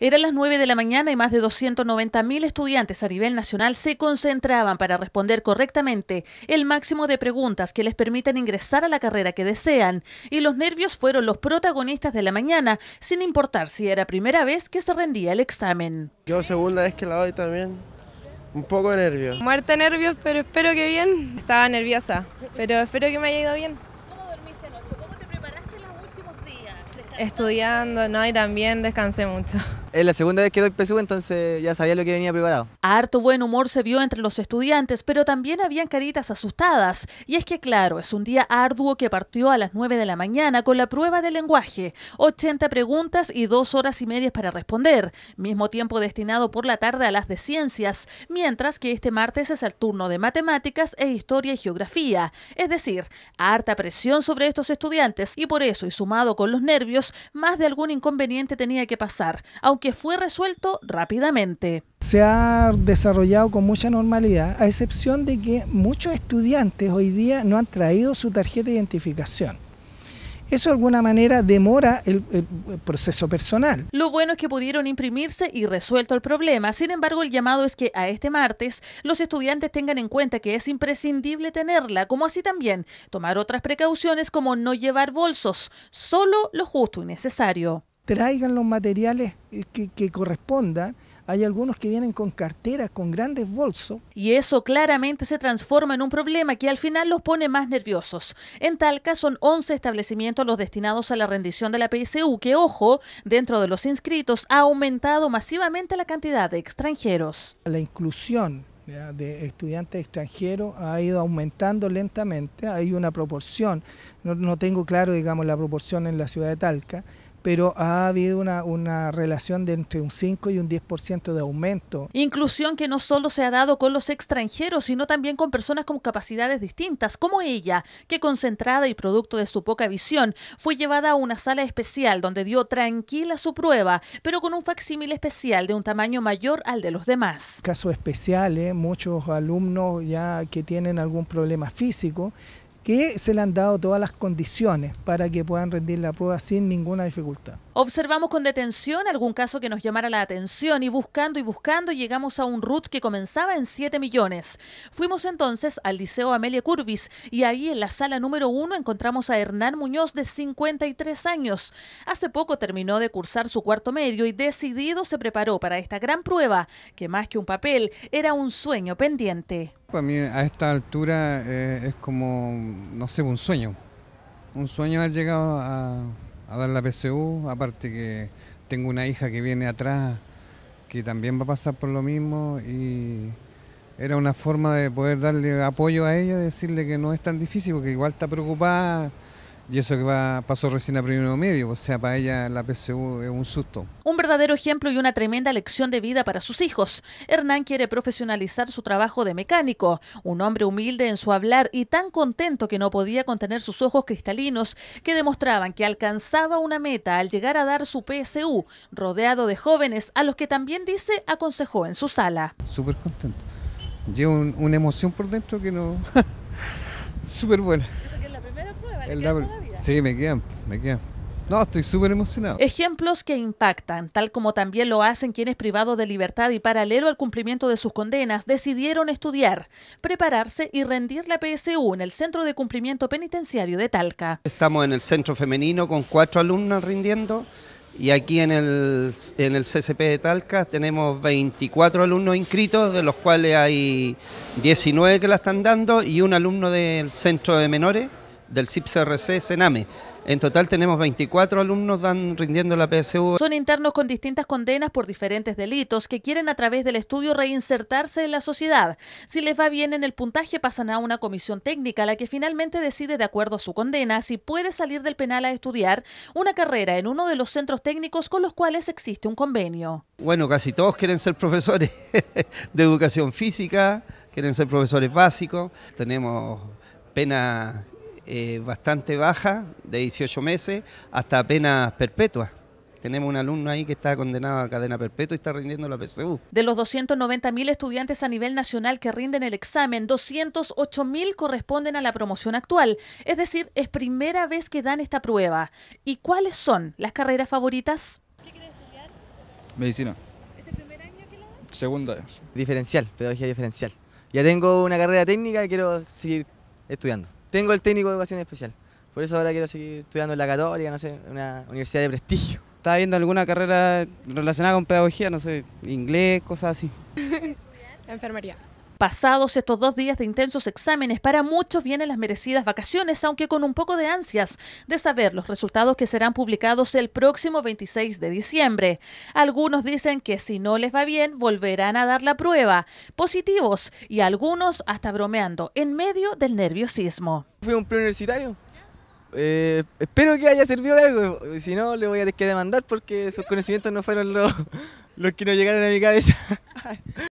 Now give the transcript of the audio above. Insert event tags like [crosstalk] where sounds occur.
Eran las 9 de la mañana y más de 290.000 estudiantes a nivel nacional se concentraban para responder correctamente el máximo de preguntas que les permiten ingresar a la carrera que desean. Y los nervios fueron los protagonistas de la mañana, sin importar si era primera vez que se rendía el examen. Yo segunda vez que la doy también. Un poco de nervios. de nervios, pero espero que bien. Estaba nerviosa, pero espero que me haya ido bien. ¿Cómo te preparaste los últimos días? Estudiando, no, y también descansé mucho. Es la segunda vez que doy PSU, entonces ya sabía lo que venía preparado. Harto buen humor se vio entre los estudiantes, pero también habían caritas asustadas. Y es que, claro, es un día arduo que partió a las 9 de la mañana con la prueba de lenguaje. 80 preguntas y dos horas y medias para responder. Mismo tiempo destinado por la tarde a las de ciencias, mientras que este martes es el turno de matemáticas e historia y geografía. Es decir, harta presión sobre estos estudiantes y por eso, y sumado con los nervios, más de algún inconveniente tenía que pasar que fue resuelto rápidamente. Se ha desarrollado con mucha normalidad, a excepción de que muchos estudiantes hoy día no han traído su tarjeta de identificación. Eso de alguna manera demora el, proceso personal. Lo bueno es que pudieron imprimirse y resuelto el problema. Sin embargo, el llamado es que a este martes los estudiantes tengan en cuenta que es imprescindible tenerla, como así también tomar otras precauciones como no llevar bolsos, solo lo justo y necesario traigan los materiales eh, que, correspondan hay algunos que vienen con carteras, con grandes bolsos. Y eso claramente se transforma en un problema que al final los pone más nerviosos. En Talca son 11 establecimientos los destinados a la rendición de la PICU... que, ojo, dentro de los inscritos ha aumentado masivamente la cantidad de extranjeros. La inclusión de estudiantes extranjeros ha ido aumentando lentamente, hay una proporción, no tengo claro, digamos, la proporción en la ciudad de Talca, pero ha habido una, relación de entre un 5 y un 10% de aumento. Inclusión que no solo se ha dado con los extranjeros, sino también con personas con capacidades distintas, como ella, que concentrada y producto de su poca visión, fue llevada a una sala especial donde dio tranquila su prueba, pero con un facsímil especial de un tamaño mayor al de los demás. Casos especiales, muchos alumnos ya que tienen algún problema físico, que se le han dado todas las condiciones para que puedan rendir la prueba sin ninguna dificultad. Observamos con detención algún caso que nos llamara la atención y buscando y buscando llegamos a un RUT que comenzaba en 7 millones. Fuimos entonces al Liceo Amelia Curvis y ahí en la sala número 1 encontramos a Hernán Muñoz de 53 años. Hace poco terminó de cursar su cuarto medio y decidido se preparó para esta gran prueba que más que un papel era un sueño pendiente. Para mí a esta altura eh, es como, no sé, un sueño. Un sueño haber llegado a a dar la PSU, aparte que tengo una hija que viene atrás que también va a pasar por lo mismo y era una forma de poder darle apoyo a ella, decirle que no es tan difícil, porque igual está preocupada y eso que va, pasó recién a primero medio, o sea, para ella la PSU es un susto. Un verdadero ejemplo y una tremenda lección de vida para sus hijos. Hernán quiere profesionalizar su trabajo de mecánico, un hombre humilde en su hablar y tan contento que no podía contener sus ojos cristalinos que demostraban que alcanzaba una meta al llegar a dar su PSU, rodeado de jóvenes a los que también dice aconsejó en su sala. Súper contento. Llevo una emoción por dentro que no... Súper [laughs] buena. Sí, me quedan, me quedan. No, estoy súper emocionado. Ejemplos que impactan, tal como también lo hacen quienes privados de libertad y paralelo al cumplimiento de sus condenas decidieron estudiar, prepararse y rendir la PSU en el Centro de Cumplimiento Penitenciario de Talca. Estamos en el centro femenino con cuatro alumnos rindiendo y aquí en el, en el CCP de Talca tenemos 24 alumnos inscritos, de los cuales hay 19 que la están dando y un alumno del centro de menores del CIPCRC Sename. En total tenemos 24 alumnos dan, rindiendo la PSU. Son internos con distintas condenas por diferentes delitos que quieren a través del estudio reinsertarse en la sociedad. Si les va bien en el puntaje pasan a una comisión técnica la que finalmente decide de acuerdo a su condena si puede salir del penal a estudiar una carrera en uno de los centros técnicos con los cuales existe un convenio. Bueno, casi todos quieren ser profesores [laughs] de educación física, quieren ser profesores básicos. Tenemos pena. Eh, bastante baja, de 18 meses, hasta apenas perpetua. Tenemos un alumno ahí que está condenado a cadena perpetua y está rindiendo la PSU. De los 290.000 estudiantes a nivel nacional que rinden el examen, 208.000 corresponden a la promoción actual. Es decir, es primera vez que dan esta prueba. ¿Y cuáles son las carreras favoritas? ¿Qué quieres estudiar? Medicina. ¿Este primer año que lo das? Segunda. Diferencial, pedagogía diferencial. Ya tengo una carrera técnica y quiero seguir estudiando tengo el técnico de educación especial. Por eso ahora quiero seguir estudiando en la Católica, no sé, una universidad de prestigio. ¿Estaba viendo alguna carrera relacionada con pedagogía, no sé, inglés, cosas así? [laughs] Enfermería. Pasados estos dos días de intensos exámenes, para muchos vienen las merecidas vacaciones, aunque con un poco de ansias de saber los resultados que serán publicados el próximo 26 de diciembre. Algunos dicen que si no les va bien, volverán a dar la prueba. Positivos y algunos hasta bromeando en medio del nerviosismo. Fue un preuniversitario. universitario, eh, espero que haya servido de algo, si no le voy a tener que demandar porque sus conocimientos no fueron los, los que no llegaron a mi cabeza. [laughs]